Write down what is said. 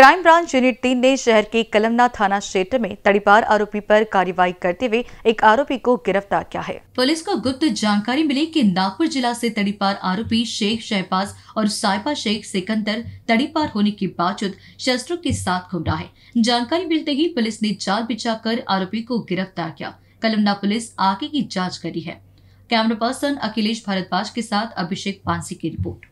crime branch unit तीन ने शहर के कलमना थाना क्षेत्र में तड़ीपार आरोपी पर कार्रवाई करते हुए एक आरोपी को गिरफ्तार किया है पुलिस को गुप्त जानकारी मिली कि नागपुर जिला से तड़ीपार आरोपी शेख शहबाज और साइबा शेख सिकंदर तड़ीपार होने के बावजूद शस्त्रों के साथ घूम रहा है जानकारी मिलते ही पुलिस ने जाल बिछा कर आरोपी को गिरफ्तार किया कलमना पुलिस आगे की जाँच करी है कैमरा पर्सन अखिलेश भारद्वाज के साथ अभिषेक पांसी की रिपोर्ट